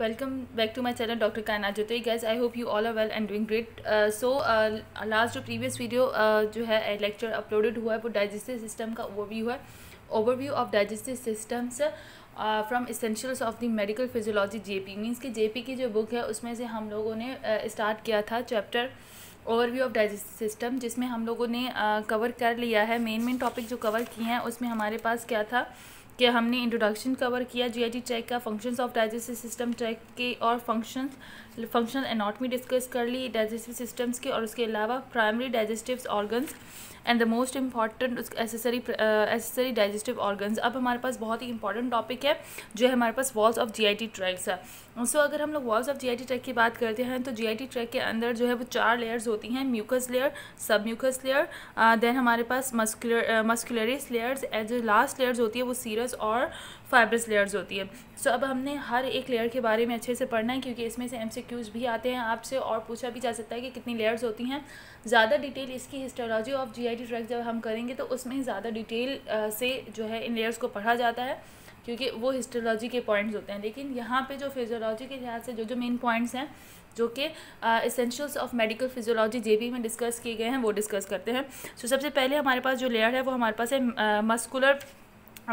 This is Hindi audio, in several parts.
Welcome back to my channel doctor Kaina Jyoti guys I hope you all are well and doing great so last जो प्रीवियस वीडियो uh, जो है लेक्चर अपलोडेड हुआ है वो डाइजेस्टिव सिस्टम का ओवरव्यू है overview of digestive systems from essentials of the medical physiology J P means की जे पी की जो बुक है उसमें से हम लोगों ने स्टार्ट uh, किया था chapter overview of digestive system जिसमें हम लोगों ने कवर uh, कर लिया है मेन मेन टॉपिक जो कवर किए हैं उसमें हमारे पास क्या था uh, कि हमने इंट्रोडक्शन कवर किया जीआईटी चेक का फंक्शंस ऑफ डाइजेस्टिव सिस्टम चेक के और फंक्शंस फंक्शनल एनाटमी डिस्कस कर ली डाइजेस्टिव सिस्टम्स की और उसके अलावा primary digestive organs and the most important accessory accessory digestive organs अब हमारे पास बहुत ही इंपॉर्टेंट टॉपिक है जो है हमारे पास walls of G I T tracts है सो so, अगर हम लोग walls of G I T tract की बात करते हैं तो जी आई टी ट्रैक के अंदर जो है वो चार लेयर्स होती हैं mucus layer sub mucus layer then हमारे पास muscularis layers as last layers होती है वो सीरस और फाइब्रस लेयर्स होती है सो so, अब हमने हर एक लेयर के बारे में अच्छे से पढ़ना है क्योंकि इसमें से एम क्यूज भी आते हैं आपसे और पूछा भी जा सकता है कि कितनी लेयर्स होती हैं ज़्यादा डिटेल इसकी हिस्टोलॉजी ऑफ जी आई जब हम करेंगे तो उसमें ज़्यादा डिटेल से जो है इन लेयर्स को पढ़ा जाता है क्योंकि वो हिस्टोलॉजी के पॉइंट्स होते हैं लेकिन यहाँ पे जो फिजियोलॉजी के लिहाज से जो जो मेन पॉइंट्स हैं जो कि essentials of medical physiology J में डिस्कस किए गए हैं वो डिस्कस करते हैं सो so, सबसे पहले हमारे पास जो लेयर है वो हमारे पास है muscular uh,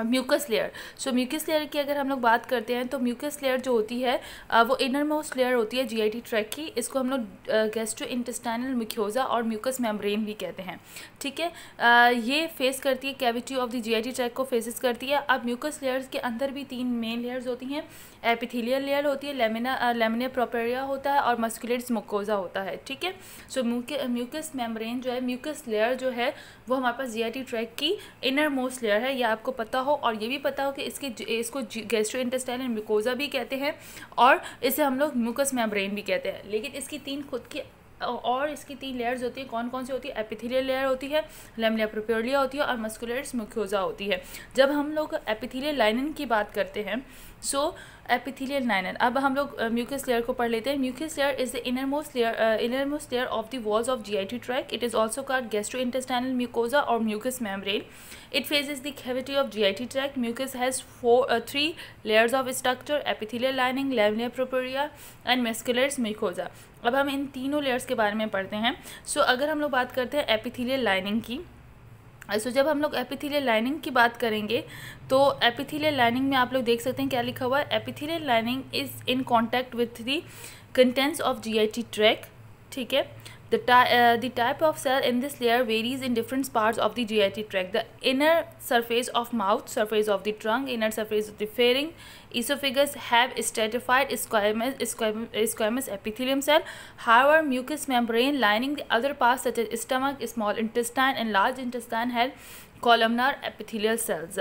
mucus layer so mucus layer की अगर हम लोग बात करते हैं तो म्यूकस लेयर जो होती है वो इनर मोस्ट लेयर होती है जीआईटी ट्रैक की इसको हम लोग गेस्ट्रो इंटेस्टाइनल म्यूक्योजा और म्यूकस मेम्ब्रेन भी कहते हैं ठीक है ये फेस करती है cavity of the GIT tract को फेसिस करती है अब म्यूकस लेयर्स के अंदर भी तीन मेन लेयर्स होती हैं एपिथेलियल लेयर होती है लेमिना लेमिना प्रोपेरिया होता है और मस्कुलेट्स मुकोजा होता है ठीक है सो म्यूकस मेम्ब्रेन जो है म्यूकस लेयर जो है वो हमारे पास जी ट्रैक की इनर मोस्ट लेयर है यह आपको पता हो और ये भी पता हो कि इसके इसको गैस्ट्रो इंटेस्टाइन म्यूकोजा भी कहते हैं और इसे हम लोग म्यूकस मेम्ब्रेन भी कहते हैं लेकिन इसकी तीन खुद की और इसकी तीन लेयर्स होती है कौन कौन सी होती है एपिथेलियल लेयर होती है लेमलिया प्रोप्योलिया होती है और मस्कुलर्स मुख्योजा होती है जब हम लोग एपिथेलियल लाइनन की बात करते हैं सो एपिथेलियल लाइनन अब हम लोग म्यूकस लेयर को पढ़ लेते हैं mucus layer is the inner most layer inner most layer of the walls of G I T tract it is also called gastro intestinal mucosa और mucus membrane it faces is cavity of G I T tract mucus has four three layers of structure epithelial lining lamina propria and muscularis mucosa अब हम इन तीनों लेयर्स के बारे में पढ़ते हैं सो so, अगर हम लोग बात करते हैं एपिथीलियल लाइनिंग की सो so, जब हम लोग एपिथीलियल लाइनिंग की बात करेंगे तो एपिथीलियल लाइनिंग में आप लोग देख सकते हैं क्या लिखा हुआ है epithelial lining is in contact with the contents of G I T tract ठीक है The, uh, the type of cell in this layer varies in different parts of the GIT tract. The inner surface of mouth, surface of the trunk, inner surface of the pharynx, esophagus have stratified squamous, squamous, squamous epithelium cell. However, mucous membrane lining the other parts such as stomach, small intestine and large intestine have columnar epithelial cells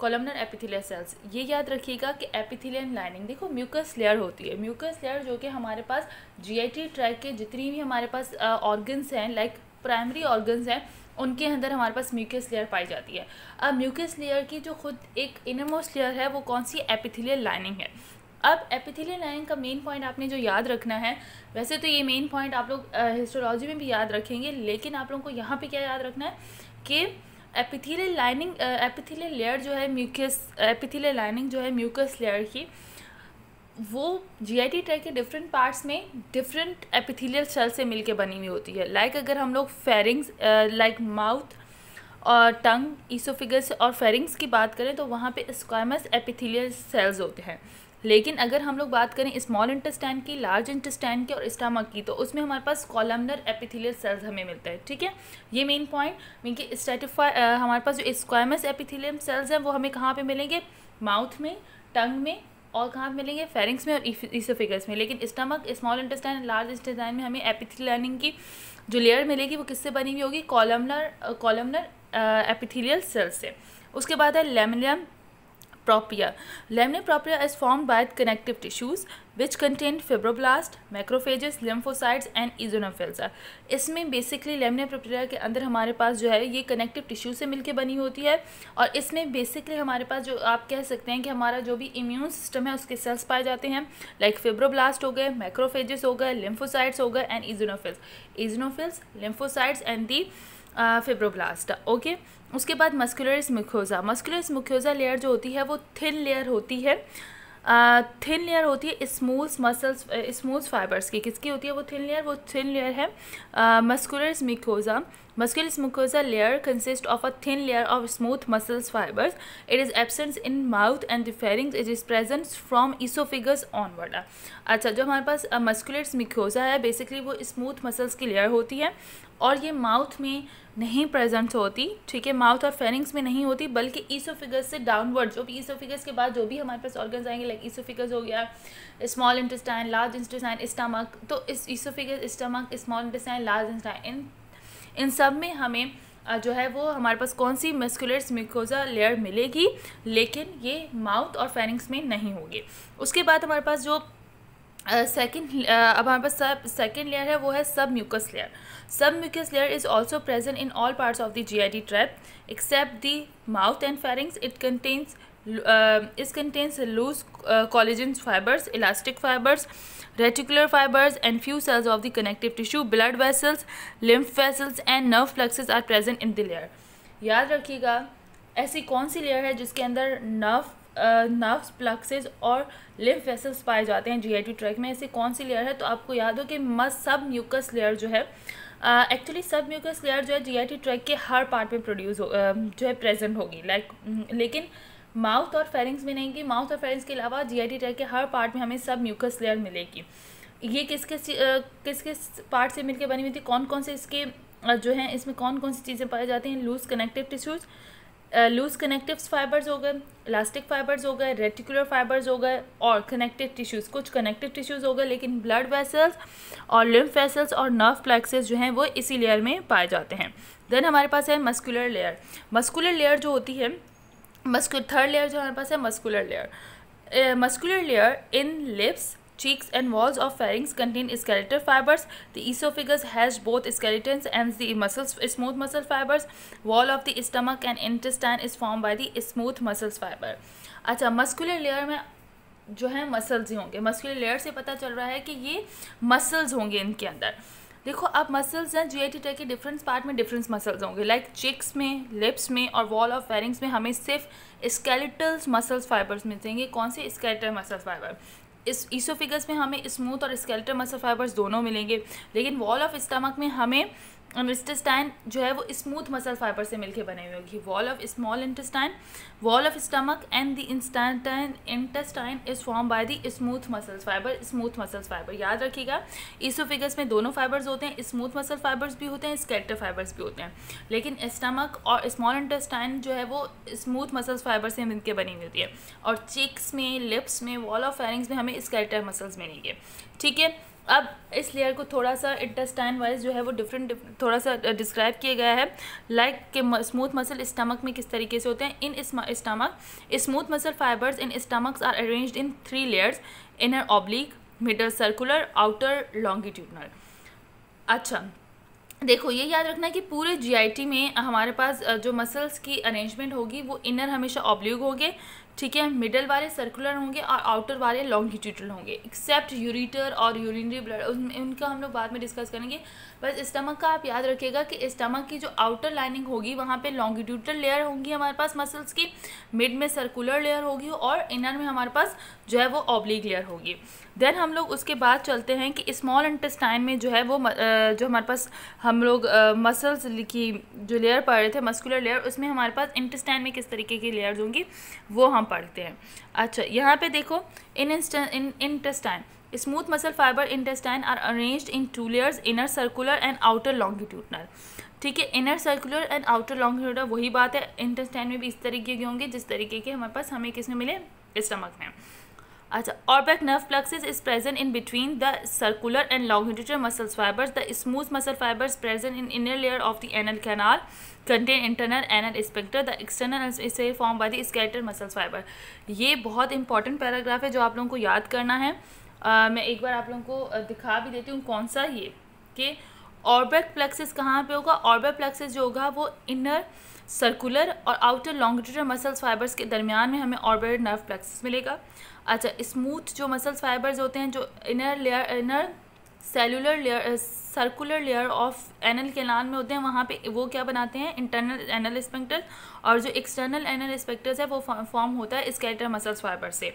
columnar epithelial cells ये याद रखिएगा कि एपिथेलियन लाइनिंग देखो म्यूकस लेयर होती है म्यूकस लेयर जो कि हमारे पास जीआईटी ट्रैक के जितनी भी हमारे पास ऑर्गन्स हैं लाइक प्राइमरी ऑर्गन्स हैं उनके अंदर हमारे पास म्यूकस लेयर पाई जाती है अब म्यूकस लेयर की जो खुद एक इनमोस्ट लेयर है वो कौन सी एपिथिलियल लाइनिंग है अब एपिथिलियल लाइनिंग का मेन पॉइंट आपने जो याद रखना है वैसे तो ये मेन पॉइंट आप लोग हिस्टोलॉजी में भी याद रखेंगे लेकिन आप लोगों को यहाँ पे क्या याद रखना है कि एपिथीलियल लाइनिंग एपिथीलियल लेयर जो है म्यूकस एपिथीलियल लाइनिंग जो है म्यूकस लेयर की वो जीआईटी ट्रैक के डिफरेंट पार्ट्स में डिफरेंट एपिथीलियल सेल से मिलके बनी हुई होती है लाइक like अगर हम लोग फेरिंग्स लाइक माउथ और टंग ईसोफिगस और फेरिंग्स की बात करें तो वहाँ पे स्क्वामस एपिथीलियल सेल्स होते हैं लेकिन अगर हम लोग बात करें स्मॉल इंटेस्टाइन की लार्ज इंटेस्टाइन की और स्टामक की तो उसमें हमारे पास कॉलमनर एपिथेलियल सेल्स हमें मिलता है ठीक है ये मेन पॉइंट मीन कि स्टेटिफाई हमारे पास जो स्क्वामस एपिथेलियम सेल्स हैं वो हमें कहाँ पर मिलेंगे माउथ में टंग में और कहाँ पर मिलेंगे फेरिंग्स में और इसोफिगस में लेकिन stomach small intestine large intestine में हमें एपिथिलिनिंग की जो लेयर मिलेगी वो किससे बनी हुई होगी कॉलमनर कॉलमनर एपिथेलियल सेल्स से उसके बाद है लेमिलियम propria. Lamina propria is formed by connective tissues which contain fibroblast, macrophages, lymphocytes and eosinophils. इसमें basically lamina propria के अंदर हमारे पास जो है ये connective tissue से मिलके बनी होती है और इसमें basically हमारे पास जो आप कह सकते हैं कि हमारा जो भी immune system है उसके cells पाए जाते हैं like fibroblast हो गए macrophages हो गए lymphocytes हो गए and eosinophils. Eosinophils, lymphocytes and the fibroblast okay उसके बाद मस्कुलरस मुख्योज़ा मस्कुलरस मुख्योज़ा लेयर जो होती है वो थिन लेयर होती है थिन uh, लेयर होती है स्मूथ मसल्स स्मूथ फाइबर्स की किसकी होती है वो थिन लेयर वो थिन लेयर है muscular mucosa muscular mucosa layer consist of a thin layer of smooth muscles fibres it is absence in mouth and pharynx it is present from oesophagus onward अच्छा जो हमारे पास मस्कुलर मिकोजा है बेसिकली वो स्मूथ मसल्स की लेयर होती है और ये माउथ में नहीं प्रेजेंट होती ठीक है माउथ और फेरिंग्स में नहीं होती बल्कि ईसोफिगस से डाउनवर्ड जो भी ईसोफिगस के बाद जो भी हमारे पास ऑर्गन्स आएंगे लाइक ईसोफिगस हो गया small intestine large intestine stomach तो इस oesophagus stomach small intestine large intestine इन इन सब में हमें जो है वो हमारे पास कौन सी मस्कुलर म्यूकोजा लेयर मिलेगी लेकिन ये माउथ और फेरिंग्स में नहीं होगी उसके बाद हमारे पास जो सेकेंड uh, uh, अब हमारे पास सब सेकेंड लेयर है वो है sub mucus layer sub mucus layer is also present in all parts of the G I D tract except the mouth and pharynx it contains is contains loose collagen fibres elastic fibres reticular fibres and few cells of the connective tissue blood vessels lymph vessels and nerve plexuses are present in the layer याद रखिएगा ऐसी कौन सी लेयर है जिसके अंदर नर्व नर्व्स प्लक्सेज और लिम्फ वेसल्स पाए जाते हैं जीआईटी ट्रैक में ऐसी कौन सी लेयर है तो आपको याद हो कि मस सब म्यूकस लेयर जो है एक्चुअली सब म्यूकस लेयर जो है जीआईटी ट्रैक के हर पार्ट में प्रोड्यूस हो uh, जो है प्रेजेंट होगी लाइक like, लेकिन माउथ और फेरिंग्स में नहीं कि माउथ और फेरिंग्स के अलावा जीआईटी ट्रैक के हर पार्ट में हमें सब म्यूकस लेयर मिलेगी ये किस किस किस किस पार्ट से मिलकर बनी हुई थी कौन कौन से इसके जो है इसमें कौन कौन सी चीज़ें पाई जाती हैं loose connective tissues loose connective fibres हो गए इलास्टिक फाइबर्स हो गए रेटिकुलर फाइबर्स हो गए और कनेक्टिव टिश्यूज़ कुछ कनेक्टिव टिश्यूज़ हो गए लेकिन ब्लड वेसल्स और लिम्फ वेसल्स और नर्व प्लेक्सेस जो हैं वो इसी लेयर में पाए जाते हैं देन हमारे पास है मस्कुलर लेयर मस्कुलर लेयर जो होती है मस्कुलर थर्ड लेयर जो हमारे पास है muscular layer muscular layer in lips cheeks and walls of pharynx contain skeletal fibers. The esophagus has both skeletons and the muscles, smooth muscle fibers. Wall of the stomach and intestine is formed by the smooth muscles fiber. acha muscular layer mein जो है मसल्स ही होंगे मस्कुलर लेयर से पता चल रहा है कि ये मसल्स होंगे इनके अंदर देखो अब मसल्स हैं जी आई के डिफरेंट पार्ट में डिफरेंट मसल्स होंगे लाइक चिक्स में लिप्स में और वॉल ऑफ फेरिंग्स में हमें सिर्फ स्केलेटल मसल्स फाइबर्स मिलेंगे कौन से स्केलेटल मसल्स फाइबर इस ईसोफिगस में हमें स्मूथ और स्केल्टर मसल फाइबर्स दोनों मिलेंगे लेकिन वॉल ऑफ स्टमक में हमें इंटेस्टाइन जो है वो स्मूथ मसल फाइबर से मिलके बने हुए होगी wall of small intestine wall of stomach and the intestine intestine is form by the smooth muscles fibre smooth muscles fibre याद रखिएगा फिगर्स में दोनों फाइबर्स होते हैं स्मूथ मसल फाइबर्स भी होते हैं स्केटर फाइबर्स भी होते हैं लेकिन स्टमक और स्मॉल इंटेस्टाइन जो है वो स्मूथ मसल्स फाइबर से मिलकर बनी हुई होती है और चिक्स में लिप्स में वॉल ऑफ फेरिंग्स में हमें स्केटर मसल्स मिलेंगे ठीक है अब इस लेयर को थोड़ा सा इंटेस्टाइन वाइज जो है वो डिफरेंट थोड़ा सा डिस्क्राइब किया गया है लाइक like के स्मूथ मसल स्टमक में किस तरीके से होते हैं in stomach smooth muscle fibres in stomachs are arranged in three layers inner oblique middle circular outer longitudinal अच्छा देखो ये याद रखना है कि पूरे जीआईटी में हमारे पास uh, जो मसल्स की अरेंजमेंट होगी वो इनर हमेशा ऑब्लिक होंगे ठीक है मिडल वाले सर्कुलर होंगे और आउटर वाले लॉन्गिट्यूडल होंगे एक्सेप्ट यूरिटर और यूरिनरी ब्लड उनका हम लोग बाद में डिस्कस करेंगे बस स्टमक का आप याद रखिएगा कि स्टमक की जो आउटर लाइनिंग होगी वहाँ पे लॉन्गिट्यूडल लेयर होंगी हमारे पास मसल्स की मिड में सर्कुलर लेयर होगी और इनर में हमारे पास जो है वो ऑब्लिक लेयर होगी देन हम लोग उसके बाद चलते हैं कि स्मॉल इंटेस्टाइन में जो है वो जो हमारे पास हम लोग मसल्स की जो लेयर पड़ रहे थे मस्कुलर लेयर उसमें हमारे पास इंटेस्टाइन में किस तरीके की लेयर होंगी वो हम फॉर्म पढ़ते हैं अच्छा यहाँ पे देखो in in intestine smooth muscle fibre intestine are arranged in two layers inner circular and outer longitudinal ठीक है inner circular and outer longitudinal वही बात है इंटेस्टाइन में भी इस तरीके के होंगे जिस तरीके के हमारे पास हमें किसमें मिले स्टमक में अच्छा Auerbach nerve plexus is present in between the circular and longitudinal muscle fibres the smooth muscle fibres present in inner layer of the anal canal contain internal anal sphincter the external इसे form by the skeletal muscle fibre ये बहुत इंपॉर्टेंट पैराग्राफ है जो आप लोगों को याद करना है आ, मैं एक बार आप लोगों को दिखा भी देती हूँ कौन सा ये कि ऑर्बेक प्लक्सिस कहाँ पर होगा ऑर्बेक प्लेक्सिस जो होगा वो इनर सर्कुलर और आउटर लॉन्गिट्यूडर मसल्स फाइबर्स के दरमियान में हमें ऑर्बेट नर्व प्लेक्सिस मिलेगा अच्छा स्मूथ जो मसल्स फाइबर्स होते हैं जो inner layer inner cellular layer circular layer of anal canal में होते हैं वहाँ पे वो क्या बनाते हैं इंटरनल एनल स्पेक्टर और जो एक्सटर्नल एनल स्पेक्टर्स है वो फॉर्म होता है स्केलेटर मसल्स फाइबर से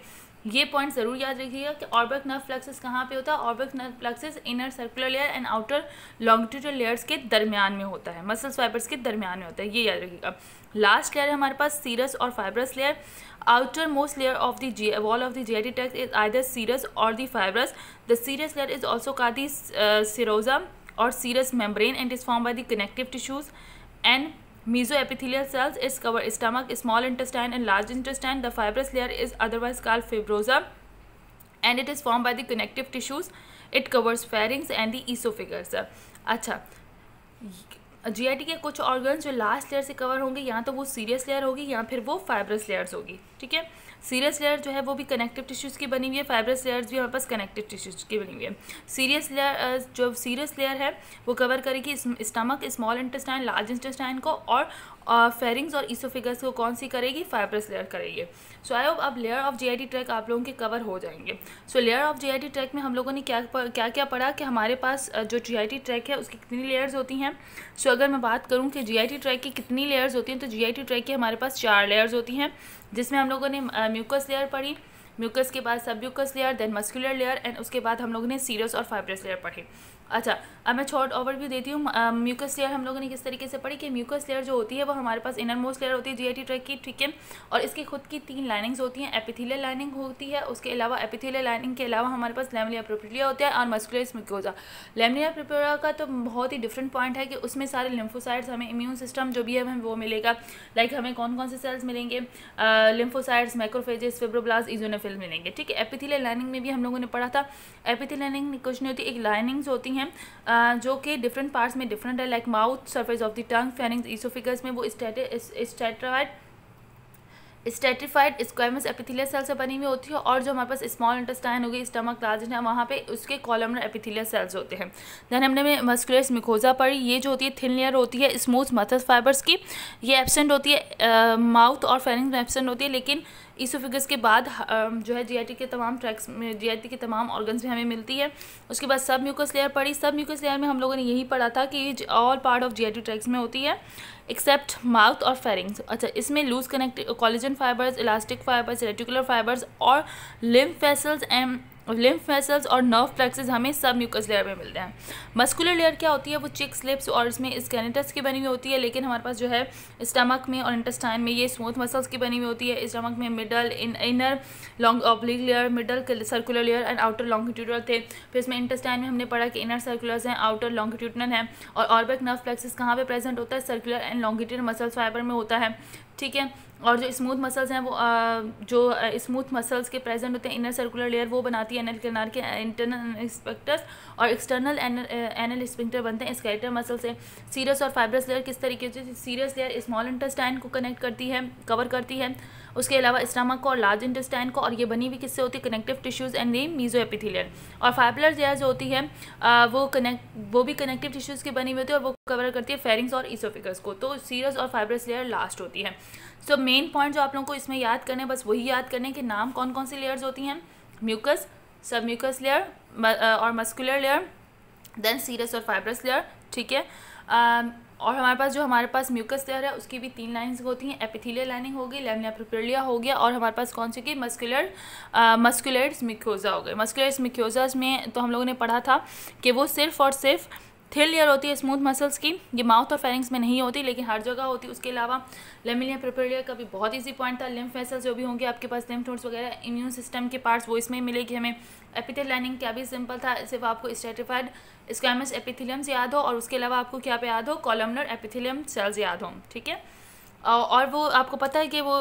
ये पॉइंट जरूर याद रखिएगा कि ऑर्बिक नर्व फ्लक्सेस कहाँ पे होता है Auerbach nerve plexuses inner circular layer and outer longitudinal layers के दरमियान में होता है मसल्स फाइबर्स के दरमियान में होता है ये याद रखिएगा लास्ट लेयर है हमारे पास सीरस और fibrous layer outermost layer of the G wall of the G I T is I serous और the fibrous the serous layer is also का दी सिरोजा और serous membrane and is form by the connective tissues and meso epithelial cells is cover stomach small intestine and large intestine the fibrous layer is otherwise call fibrosa and it is form by the connective tissues it covers pharynx and the oesophagus अच्छा जी के कुछ ऑर्गन जो लास्ट लेयर से कवर होंगे या तो वो सीरियस लेयर होगी या फिर वो फाइब्रस लेयर्स होगी ठीक है सीरियस लेयर जो है वो भी कनेक्टिव टिश्यूज़ की बनी हुई है फाइब्रस लेयर्स भी हमारे पास कनेक्टिव टिश्यूज़ की बनी हुई है सीरियस लेयर जो सीरियस लेयर है वो कवर करेगी stomach small intestine large intestine को और फेरिंग्स और इसोफिगस को कौन सी करेगी फाइब्रस लेयर करेगी सो आई होप अब लेयर ऑफ जी ट्रैक आप लोगों के कवर हो जाएंगे so layer of G tract में हम लोगों ने क्या क्या क्या पढ़ा कि हमारे पास जो जी ट्रैक है उसकी कितनी लेयर्स होती हैं सो so, अगर मैं बात करूँ कि जी ट्रैक की कितनी लेयर्स होती हैं तो जी ट्रैक की हमारे पास चार लेयर्स होती हैं जिसमें हम लोगों ने म्यूकस लेयर पढ़ी म्यूकस के बाद सब mucus layer then muscular layer and उसके बाद हम लोगों ने सीरस और फाइब्रस लेयर पढ़ी अच्छा अब मैं शॉर्ट ओवरव्यू देती हूँ म्यूकस लेयर हम लोगों ने किस तरीके से पढ़ी कि म्यूकस लेयर जो होती है वो हमारे पास इनर मोस्ट लेयर होती है जीआईटी ट्रैक की ठीक है और इसकी खुद की तीन लाइनिंग्स होती हैं एपिथेलियल लाइनिंग होती है उसके अलावा एपिथेलियल लाइनिंग के अलावा हमारे पास लेमिलिया प्रोपिलिया होता है और मस्कुलर स्मिकोजा लेमलिया प्रोपिलिया का तो बहुत ही डिफरेंट पॉइंट है कि उसमें सारे लिम्फोसाइड्स हमें इम्यून सिस्टम जो भी है हमें वो मिलेगा लाइक हमें कौन कौन से सेल्स मिलेंगे लिम्फोसाइड्स माइक्रोफेजेस फेब्रोब्लास इजोनोफिल मिलेंगे ठीक है एपिथिलियल लाइनिंग में भी हम लोगों ने पढ़ा था एपिथेलियल लाइनिंग कुछ नहीं होती एक लाइनिंग्स होती हैं हैं जो कि डिफरेंट पार्ट्स में डिफरेंट है like mouth surface of the tongue pharynx oesophagus में वो striated stratified squamous epithelial cell से बनी हुई होती है और जो हमारे पास स्मॉल इंटेस्टाइन होगी स्टमक लार्ज है वहाँ पे उसके कॉलमर एपिथेलियल सेल्स होते हैं देन हमने में मस्कुलर स्मिकोजा पढ़ी ये जो होती है थिन लेयर होती है स्मूथ मथस फाइबर्स की ये एबसेंट होती है माउथ और फेरिंग में एबसेंट होती है लेकिन ईसो फिगर्स के बाद um, जो है जी के तमाम ट्रैक्स में जी के तमाम ऑर्गन्स में हमें मिलती है उसके बाद सब म्यूकस लेयर पढ़ी सब म्यूकस लेयर में हम लोगों ने यही पढ़ा था कि all part of G tracts में होती है एक्सेप्ट माउथ और फेरिंग्स अच्छा इसमें loose connected collagen fibres elastic fibres reticular fibres और lymph vessels and lymph muscles और नर्व प्लेक्सेस हमें सब म्यूकस लेयर में मिलते हैं मस्कुलर लेयर क्या होती है वो चिक्स लिप्स और इसमें स्केनेटस की बनी हुई होती है लेकिन हमारे पास जो है स्टमक में और इंटेस्टाइन में ये स्मूथ मसल्स की बनी हुई होती है स्टमक में middle in inner long oblique layer middle circular layer and outer longitudinal थे फिर इसमें इंटेस्टाइन में हमने पढ़ा कि इनर सर्कुलर्स हैं आउटर लॉन्गिट्यूटनल हैं और ऑर्बिक नर्व प्लेक्सेस कहाँ पर प्रेजेंट होता है circular and longitudinal muscles fibre में होता है ठीक है और जो स्मूथ मसल्स हैं वो आ, जो स्मूथ मसल्स के प्रेजेंट होते हैं इनर सर्कुलर लेयर वो बनाती है एनल किनार के इंटरनल इंस्पेक्टर्स और एक्सटर्नल एनल स्पेक्टर बनते हैं स्केलेटर मसल से सीरियस और फाइब्रस लेयर किस तरीके से सीरियस लेयर स्मॉल इंटेस्टाइन को कनेक्ट करती है कवर करती है उसके अलावा स्टमक को और लार्ज इंटेस्टाइन को और ये बनी हुई किससे होती है connective tissues and name meso epithelial और फाइबुलर जेयर जो होती है आ, वो कनेक्ट वो भी कनेक्टिव टिश्यूज़ की बनी हुई होती है और वो कवर करती है फेरिंग्स और इसोफिकस को तो सीरस और फाइबरस लेयर लास्ट होती है सो मेन पॉइंट जो आप लोगों को इसमें याद करने बस वही याद करने कि नाम कौन कौन सी लेयर्स होती हैं म्यूकस सब म्यूकस लेयर और मस्कुलर लेयर देन सीरस और फाइब्रस लेयर ठीक है और हमारे पास जो हमारे पास म्यूकस लेयर है उसकी भी तीन लाइंस होती हैं एपिथेलियल लाइनिंग होगी लेमिनिया प्रिपेरिया हो गया और हमारे पास कौन सी की मस्कुलर मस्कुलर्स मिक्योज़ा हो गए मस्कुलर्स मिक्योज़ाज में तो हम लोगों ने पढ़ा था कि वो सिर्फ और सिर्फ थिल लेयर होती है स्मूथ मसल्स की ये माउथ और फेरिंग्स में नहीं होती लेकिन हर जगह होती उसके अलावा लेमिलिया प्रिपेरियर का भी बहुत ईजी पॉइंट था लिम्फ वेसल्स जो भी होंगे आपके पास लिम्फ नोट्स वगैरह इम्यून सिस्टम के पार्ट्स वो इसमें मिलेगी हमें एपिथेल लाइनिंग क्या भी सिंपल था सिर्फ आपको स्टेटिफाइड स्क्वामस एपिथिलियम्स याद हो और उसके अलावा आपको क्या पे याद हो कॉलमनर एपिथिलियम सेल्स याद हो ठीक है और वो आपको पता है कि वो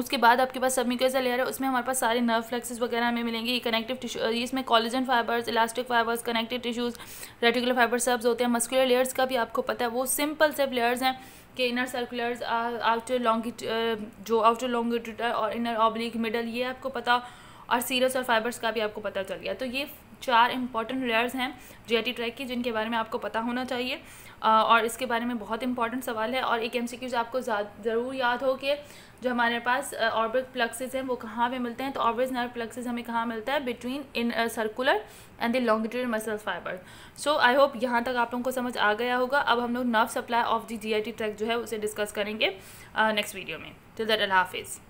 उसके बाद आपके पास सब म्यूकसा लेयर है उसमें हमारे पास सारे नर्व फ्लेक्सेस वगैरह हमें मिलेंगे कनेक्टिव टिश्यू इसमें collagen fibres elastic fibres connective tissues reticular fibre सब्स होते हैं मस्कुलर लेयर्स का भी आपको पता है वो सिंपल सिर्फ लेयर्स हैं कि इनर सर्कुलर्स आउटर लॉन्ग जो आउटर लॉन्ग और इनर ऑब्लिक मिडल ये आपको पता और सीरस और फाइबर्स का भी आपको पता चल गया तो ये चार इंपॉर्टेंट लेयर्स हैं जी ट्रैक की जिनके बारे में आपको पता होना चाहिए और इसके बारे में बहुत इंपॉर्टेंट सवाल है और एक एम जो आपको ज़रूर याद हो कि जो हमारे पास ऑर्बिट प्लक्सेज हैं वो कहाँ पे मिलते हैं तो ऑर्बिट नर्व प्लक्सेज हमें कहाँ मिलता है between in circular and the longitudinal muscle fibre so I hope यहाँ तक आप लोगों को समझ आ गया होगा अब हम लोग nerve supply of the G tract जो है उसे डिस्कस करेंगे नेक्स्ट वीडियो में टिल दैट अल्लाह हाफिज़